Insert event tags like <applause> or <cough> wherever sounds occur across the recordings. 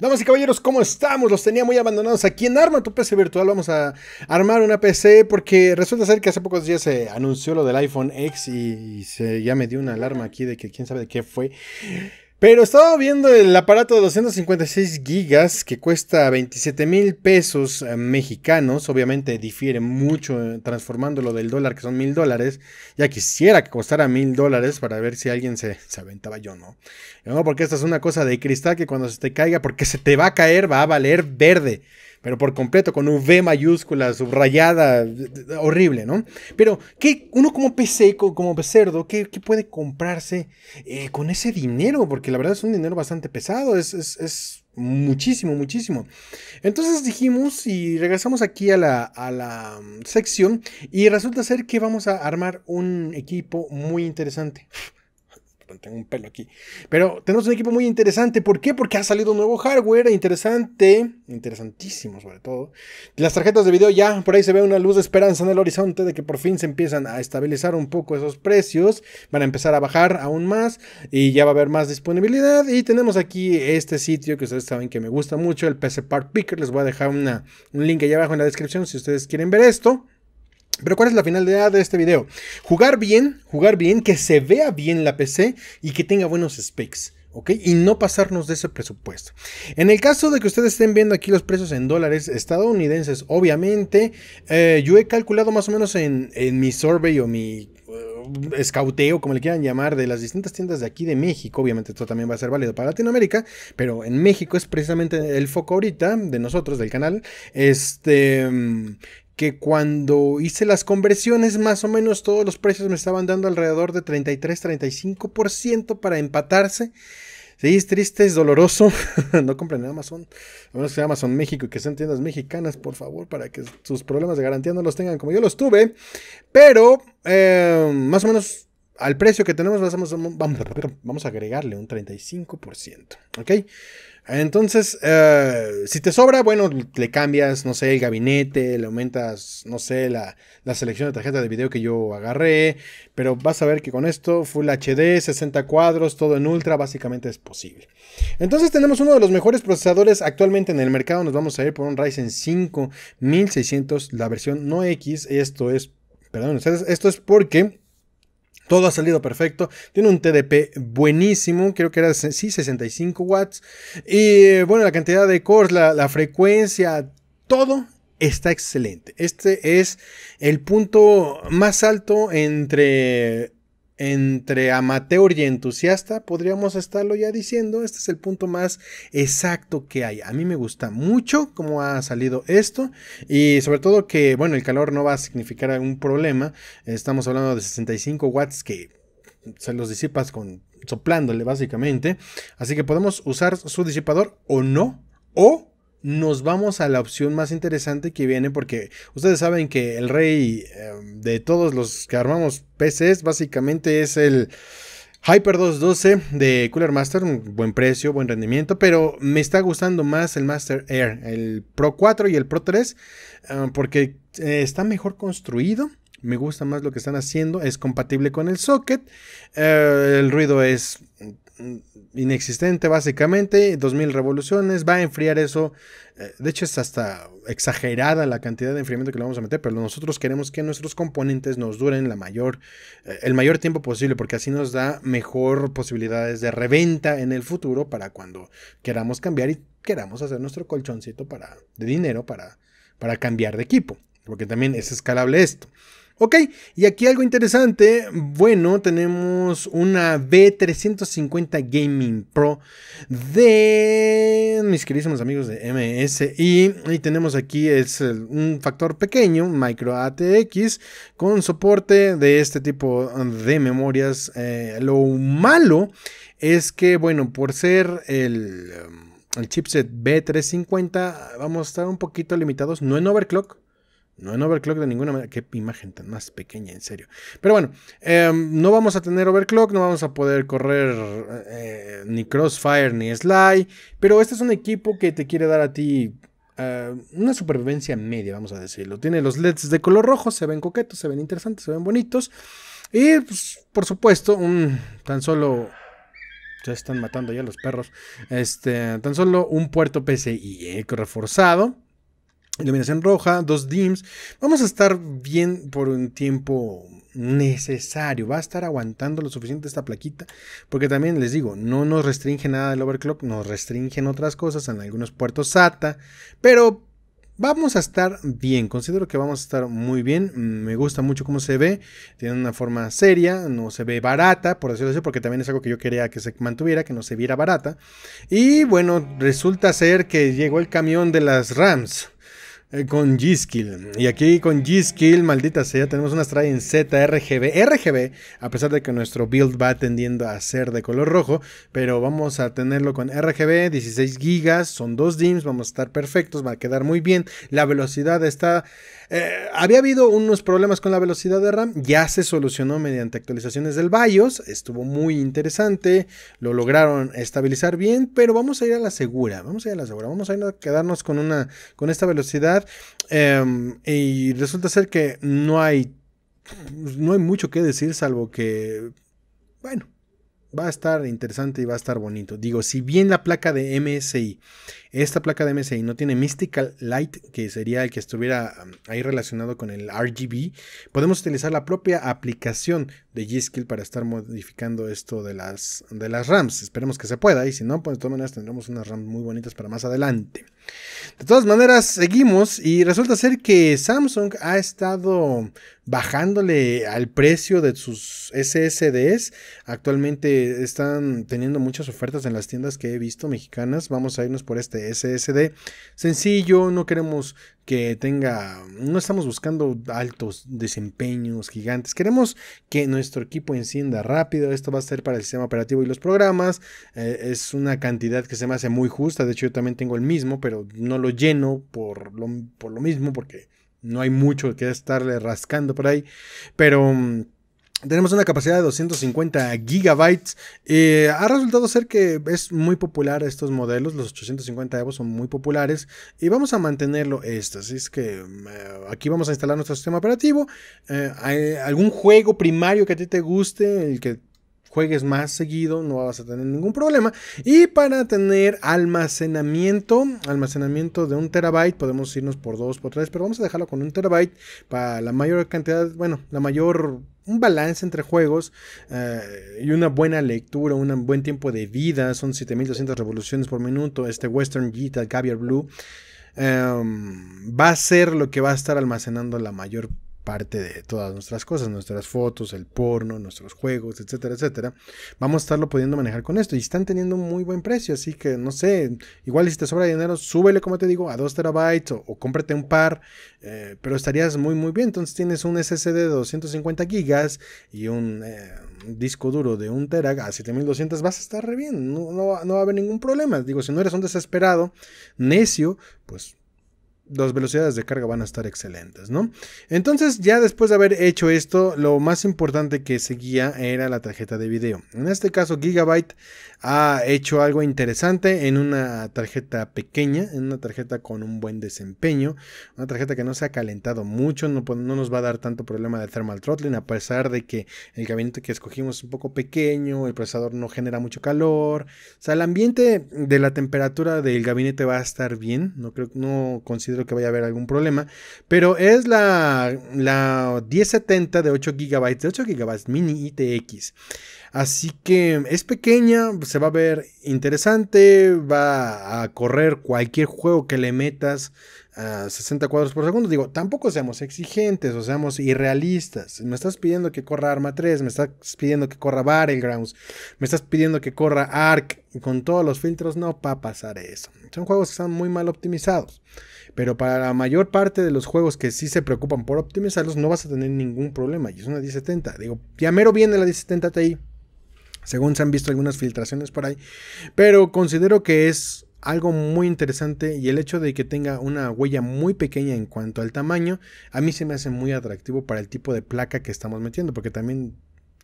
Damas y caballeros, ¿cómo estamos? Los tenía muy abandonados aquí en Arma tu PC virtual. Vamos a armar una PC porque resulta ser que hace pocos días se anunció lo del iPhone X y, se, ya me dio una alarma aquí de que quién sabe de qué fue. Pero estaba viendo el aparato de 256 gigas que cuesta 27 mil pesos eh, mexicanos. Obviamente difiere mucho eh, transformándolo del dólar, que son mil dólares. Ya quisiera que costara mil dólares para ver si alguien se, aventaba yo, ¿no? No, porque esta es una cosa de cristal que cuando se te caiga, porque se te va a caer, va a valer verde pero por completo, con V mayúscula, subrayada, horrible, ¿no? Pero, ¿qué, uno como PC, como cerdo, ¿qué, puede comprarse eh, con ese dinero? Porque la verdad es un dinero bastante pesado, es, muchísimo, muchísimo. Entonces dijimos y regresamos aquí a la, a la mm, sección y resulta ser que vamos a armar un equipo muy interesante. Pues, tengo un pelo aquí. Pero tenemos un equipo muy interesante. ¿Por qué? Porque ha salido un nuevo hardware e interesante, interesantísimo sobre todo. Las tarjetas de video ya, por ahí se ve una luz de esperanza en el horizonte de que por fin se empiezan a estabilizar un poco esos precios. Van a empezar a bajar aún más y ya va a haber más disponibilidad. Y tenemos aquí este sitio que ustedes saben que me gusta mucho, el PC Park Picker. Les voy a dejar un link allá abajo en la descripción si ustedes quieren ver esto. Pero ¿cuál es la finalidad de este video? Jugar bien, jugar bien, que se vea bien la PC y que tenga buenos specs. ¿ok? Y no pasarnos de ese presupuesto. En el caso de que ustedes estén viendo aquí los precios en dólares estadounidenses, obviamente, eh, yo he calculado más o menos en, mi survey o mi eh, escauteo, como le quieran llamar, de las distintas tiendas de aquí de México. Obviamente esto también va a ser válido para Latinoamérica, pero en México es precisamente el foco ahorita de nosotros, del canal. Este que cuando hice las conversiones, más o menos todos los precios me estaban dando alrededor de 33-35% para empatarse. Sí, es triste, es doloroso. <laughs> no compren en Amazon. A menos que sea Amazon México y que sean tiendas mexicanas, por favor, para que sus problemas de garantía no los tengan como yo los tuve. Pero, eh, más o menos al precio que tenemos vamos, vamos a agregarle un 35%. ¿Ok? Entonces, eh, si te sobra, bueno, le cambias, no sé, el gabinete, le aumentas, no sé, la, la, selección de tarjeta de video que yo agarré, pero vas a ver que con esto, Full HD, 60 cuadros, todo en ultra, básicamente es posible. Entonces tenemos uno de los mejores procesadores actualmente en el mercado, nos vamos a ir por un Ryzen 5 1600, la versión no X, esto es, perdón, esto es porque todo ha salido perfecto. Tiene un TDP buenísimo. Creo que era, sí, 65 watts. Y eh, bueno, la cantidad de cores, la, la frecuencia, todo está excelente. Este es el punto más alto entre entre amateur y entusiasta, podríamos estarlo ya diciendo, este es el punto más exacto que hay. A mí me gusta mucho cómo ha salido esto y sobre todo que, bueno, el calor no va a significar algún problema. Estamos hablando de 65 watts que se los disipas con soplándole básicamente, así que podemos usar su disipador o no o nos vamos a la opción más interesante que viene porque ustedes saben que el rey em, de todos los que armamos PCs básicamente es el Hyper 212 de Cooler Master, un buen precio, buen rendimiento, pero me está gustando más el Master Air, el Pro 4 y el Pro 3 em, porque eh, está mejor construido. Me gusta más lo que están haciendo, es compatible con el socket, eh, el ruido es Mm, inexistente básicamente, 2000 revoluciones, va a enfriar eso. Eh, de hecho es hasta exagerada la cantidad de enfriamiento que le vamos a meter, pero nosotros queremos que nuestros componentes nos duren la mayor, eh, el mayor tiempo posible, porque así nos da mejor posibilidades de reventa en el futuro para cuando queramos cambiar y queramos hacer nuestro colchoncito para, de dinero para, para cambiar de equipo, porque también es escalable esto. Ok, y aquí algo interesante, bueno, tenemos una B350 Gaming Pro de mis queridos amigos de MSI y tenemos aquí es un factor pequeño, micro ATX, con soporte de este tipo de memorias. Eh, lo malo es que, bueno, por ser el chipset B350, vamos a estar un poquito limitados, no en overclock no en overclock de ninguna manera. Qué imagen tan más pequeña, en serio. Pero bueno, em, no vamos a tener overclock, no vamos a poder correr eh, ni Crossfire ni Sly. Pero este es un equipo que te quiere dar a ti eh, una supervivencia media, vamos a decirlo. Tiene los LEDs de color rojo, se ven coquetos, se ven interesantes, se ven bonitos. Y pues, por supuesto, un tan solo ya están matando ya los perros. Este, tan solo un puerto PCI e, reforzado iluminación roja, dos dims. Vamos a estar bien por un tiempo necesario. Va a estar aguantando lo suficiente esta plaquita. Porque también les digo, no nos restringe nada el overclock. Nos restringen otras cosas en algunos puertos SATA. Pero vamos a estar bien. Considero que vamos a estar muy bien. Me gusta mucho cómo se ve. Tiene una forma seria. No se ve barata, por decirlo así. Porque también es algo que yo quería que se mantuviera. Que no se viera barata. Y bueno, resulta ser que llegó el camión de las RAMs. Eh, con G-Skill. Y aquí con G-Skill, maldita sea, tenemos una Stride en Z RGB. RGB, a pesar de que nuestro build va tendiendo a ser de color rojo, pero vamos a tenerlo con RGB, 16 GB, son dos DIMMs, vamos a estar perfectos, va a quedar muy bien. La velocidad está... Eh, había habido unos problemas con la velocidad de RAM, ya se solucionó mediante actualizaciones del BIOS, estuvo muy interesante, lo lograron estabilizar bien, pero vamos a ir a la segura, vamos a ir a la segura, vamos a, a quedarnos con, una, con esta velocidad Em, y resulta ser que no hay, no hay mucho que decir salvo que, bueno, va a estar interesante y va a estar bonito. Digo, si bien la placa de MSI esta placa de MSI no tiene Mystical Light, que sería el que estuviera um, ahí relacionado con el RGB. Podemos utilizar la propia aplicación de g para estar modificando esto de las, de las RAMs. Esperemos que se pueda y si no, pues de todas maneras tendremos unas RAMs muy bonitas para más adelante. De todas maneras, seguimos y resulta ser que Samsung ha estado bajándole al precio de sus SSDs. Actualmente están teniendo muchas ofertas en las tiendas que he visto mexicanas. Vamos a irnos por este SSD sencillo, no queremos que tenga, no estamos buscando altos desempeños gigantes, queremos que nuestro equipo encienda rápido, esto va a ser para el sistema operativo y los programas, eh, es una cantidad que se me hace muy justa, de hecho yo también tengo el mismo, pero no lo lleno por lo, por lo mismo porque no hay mucho que estarle rascando por ahí, pero... Mm, tenemos una capacidad de 250 gigabytes. Eh, ha resultado ser que es muy popular estos modelos. Los 850 Evo son muy populares. Y vamos a mantenerlo esto. Así es que eh, aquí vamos a instalar nuestro sistema operativo. Eh, algún juego primario que a ti te guste, el que juegues más seguido, no vas a tener ningún problema. Y para tener almacenamiento, almacenamiento de un terabyte, podemos irnos por dos, por tres, pero vamos a dejarlo con un terabyte para la mayor cantidad, bueno, la mayor un balance entre juegos eh, y una buena lectura, un buen tiempo de vida. Son 7200 revoluciones por minuto. Este Western gita Caviar Blue em, va a ser lo que va a estar almacenando la mayor parte de todas nuestras cosas, nuestras fotos, el porno, nuestros juegos, etcétera, etcétera, vamos a estarlo pudiendo manejar con esto y están teniendo muy buen precio, así que no sé, igual si te sobra dinero, súbele, como te digo, a 2 terabytes o, cómprate un par, eh, pero estarías muy, muy bien. Entonces tienes un SSD de 250 gigas y eh, un, disco duro de 1 tera a 7200, vas a estar re bien, no va a haber ningún problema. Digo, si no eres un desesperado, necio, pues las velocidades de carga van a estar excelentes, ¿no? Entonces, ya después de haber hecho esto, lo más importante que seguía era la tarjeta de video. En este caso, Gigabyte ha hecho algo interesante en una tarjeta pequeña, en una tarjeta con un buen desempeño, una tarjeta que no se ha calentado mucho, no, nos va a dar tanto problema de thermal throttling, a pesar de que el gabinete que escogimos es un poco pequeño, el procesador no genera mucho calor, o sea, el ambiente de la temperatura del gabinete va a estar bien, no creo, no considero que vaya a haber algún problema, pero es la, la 1070 de 8 GB, de 8 GB mini ITX. Así que es pequeña, se va a ver interesante, va a correr cualquier juego que le metas, a 60 cuadros por segundo. Digo, tampoco seamos exigentes o seamos irrealistas. Me estás pidiendo que corra Arma 3, me estás pidiendo que corra Battlegrounds, me estás pidiendo que corra Ark con todos los filtros. No va a pasar eso. Son juegos que están muy mal optimizados. Pero para la mayor parte de los juegos que sí se preocupan por optimizarlos, no vas a tener ningún problema. Y es una 1070. Digo, ya mero viene la 1070 Ti. Según se han visto algunas filtraciones por ahí. Pero considero que es algo muy interesante y el hecho de que tenga una huella muy pequeña en cuanto al tamaño, a mí se me hace muy atractivo para el tipo de placa que estamos metiendo, porque también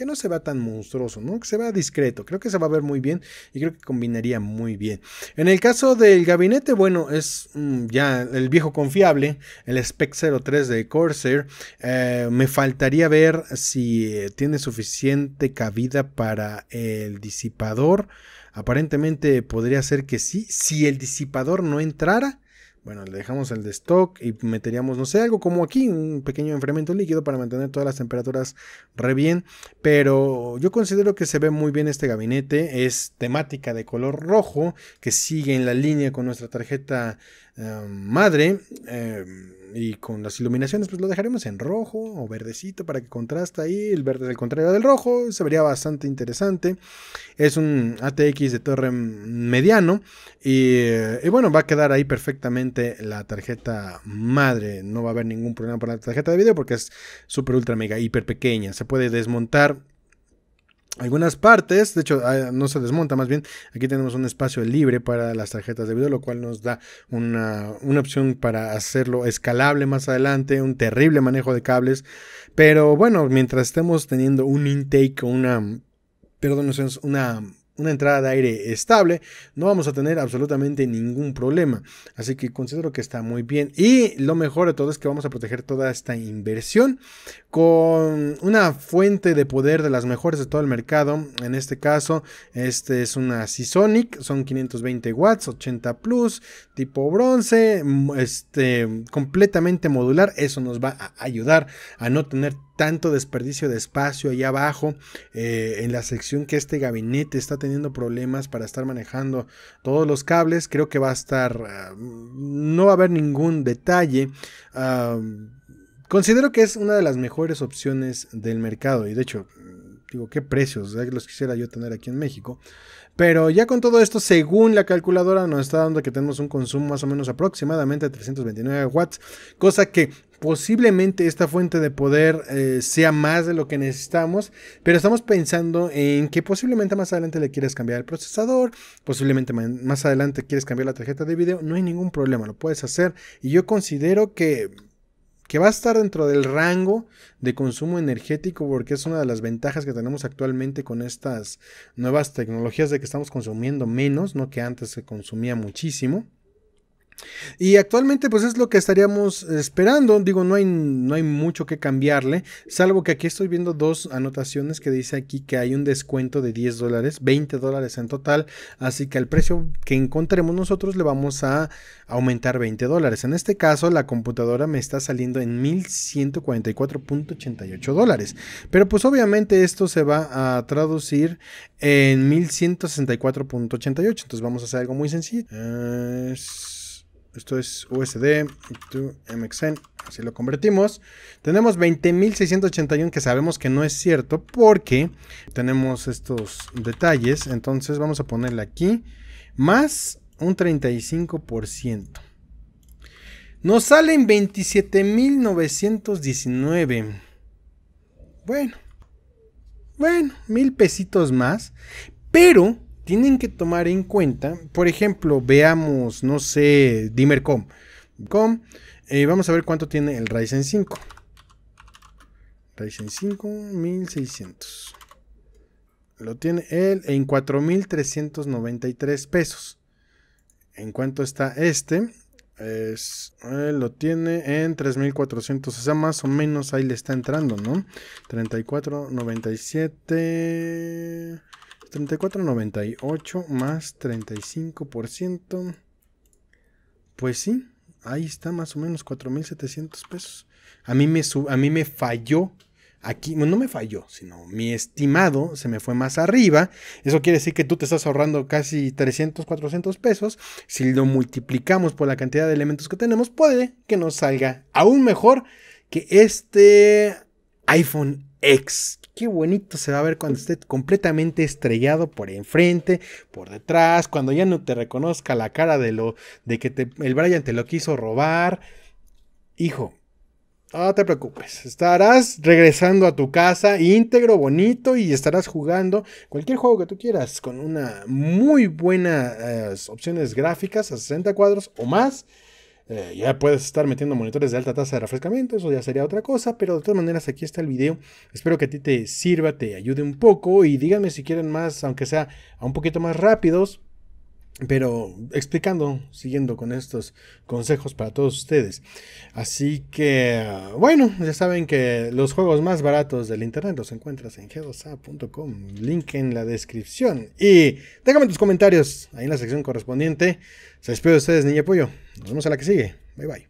que no se vea tan monstruoso, ¿no? Que se vea discreto. Creo que se va a ver muy bien y creo que combinaría muy bien. En el caso del gabinete, bueno, es mm, ya el viejo confiable, el Spec 03 de Corsair. Eh, me faltaría ver si eh, tiene suficiente cabida para el disipador. Aparentemente podría ser que sí. Si el disipador no entrara, bueno, le dejamos el de stock y meteríamos, no sé, algo como aquí, un pequeño enfriamiento líquido para mantener todas las temperaturas re bien. Pero yo considero que se ve muy bien este gabinete. Es temática de color rojo, que sigue en la línea con nuestra tarjeta eh, madre. Eh, y con las iluminaciones, pues lo dejaremos en rojo o verdecito para que contraste ahí. El verde del el contrario del rojo. Se vería bastante interesante. Es un ATX de torre mediano. Eh, y, bueno, va a quedar ahí perfectamente la tarjeta madre. No va a haber ningún problema para la tarjeta de video porque es súper ultra mega hiper pequeña. Se puede desmontar algunas partes, de hecho ah, no se desmonta más bien, aquí tenemos un espacio libre para las tarjetas de video, lo cual nos da una, opción para hacerlo escalable más adelante, un terrible manejo de cables, pero bueno, mientras estemos teniendo un intake una, perdón, no una una entrada de aire estable, no vamos a tener absolutamente ningún problema. Así que considero que está muy bien. Y lo mejor de todo es que vamos a proteger toda esta inversión con una fuente de poder de las mejores de todo el mercado. En este caso, este es una Seasonic, son 520 watts, 80 plus, tipo bronce, este, completamente modular. Eso nos va a ayudar a no tener tanto desperdicio de espacio allá abajo, eh, en la sección que este gabinete está teniendo problemas para estar manejando todos los cables, creo que va a estar, ah, no va a haber ningún detalle. considero que es una de las mejores opciones del mercado y de hecho, digo, qué precios, ¿eh? los quisiera yo tener aquí en México. Pero ya con todo esto, según la calculadora, nos está dando que tenemos un consumo más o menos aproximadamente de 329 watts, cosa que posiblemente esta fuente de poder eh, sea más de lo que necesitamos, pero estamos pensando en que posiblemente más adelante le quieres cambiar el procesador, posiblemente más adelante quieres cambiar la tarjeta de video, no hay ningún problema, lo puedes hacer y yo considero que que va a estar dentro del rango de consumo energético porque es una de las ventajas que tenemos actualmente con estas nuevas tecnologías de que estamos consumiendo menos, no que antes se consumía muchísimo. Y actualmente pues es lo que estaríamos esperando. Digo, no hay, no hay mucho que cambiarle. Salvo que aquí estoy viendo dos anotaciones que dice aquí que hay un descuento de 10 dólares, 20 dólares en total. Así que al precio que encontremos nosotros le vamos a aumentar 20 dólares. En este caso la computadora me está saliendo en 1144.88 dólares. Pero pues obviamente esto se va a traducir en 1164.88. Entonces vamos a hacer algo muy sencillo. Esto es USD to MXN. Así lo convertimos. Tenemos 20.681 que sabemos que no es cierto porque tenemos estos detalles. Entonces vamos a ponerle aquí más un 35%. Nos salen 27.919. Bueno. Bueno, mil pesitos más. Pero tienen que tomar en cuenta, por ejemplo, veamos, no sé, Dimercom. Com, eh, vamos a ver cuánto tiene el Ryzen 5. Ryzen 5, 1600. Lo tiene él en 4393 pesos. En cuanto está este, eh, lo tiene en 3400, o sea, más o menos ahí le está entrando, ¿no? 3497 34.98 más 35%. Pues sí, ahí está más o menos 4.700 pesos. A mí me, a mí me falló. Aquí, no me falló, sino mi estimado se me fue más arriba. Eso quiere decir que tú te estás ahorrando casi 300, 400 pesos. Si lo multiplicamos por la cantidad de elementos que tenemos, puede que nos salga aún mejor que este iPhone ex, Qué bonito se va a ver cuando esté completamente estrellado por enfrente, por detrás, cuando ya no te reconozca la cara de lo de que el Brian te lo quiso robar. Hijo, no te preocupes, estarás regresando a tu casa íntegro, bonito y estarás jugando cualquier juego que tú quieras con una muy buena eh, opciones gráficas a 60 cuadros o más. Eh, ya puedes estar metiendo monitores de alta tasa de refrescamiento, eso ya sería otra cosa, pero de todas maneras aquí está el video. Espero que a ti te sirva, te ayude un poco y díganme si quieren más, aunque sea un poquito más rápidos, pero explicando, siguiendo con estos consejos para todos ustedes. Así que, bueno, ya saben que los juegos más baratos del internet los encuentras en g link en la descripción. Y déjame tus comentarios ahí en la sección correspondiente. Se despide de ustedes, niña pollo. Nos vemos en la que sigue. Bye bye.